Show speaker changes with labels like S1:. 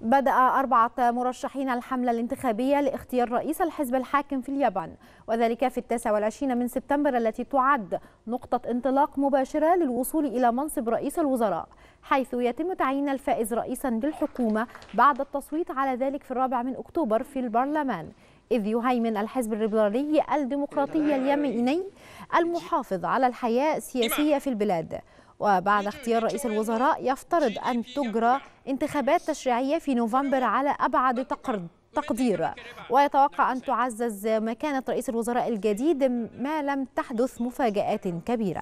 S1: بدأ أربعة مرشحين الحملة الانتخابية لاختيار رئيس الحزب الحاكم في اليابان وذلك في التاسع والعشرين من سبتمبر التي تعد نقطة انطلاق مباشرة للوصول إلى منصب رئيس الوزراء حيث يتم تعيين الفائز رئيسا للحكومة بعد التصويت على ذلك في الرابع من أكتوبر في البرلمان إذ يهيمن الحزب الليبرالي الديمقراطي اليميني المحافظ على الحياة السياسية في البلاد وبعد اختيار رئيس الوزراء يفترض أن تجرى انتخابات تشريعية في نوفمبر على أبعد تقرد تقدير ويتوقع أن تعزز مكانة رئيس الوزراء الجديد ما لم تحدث مفاجآت كبيرة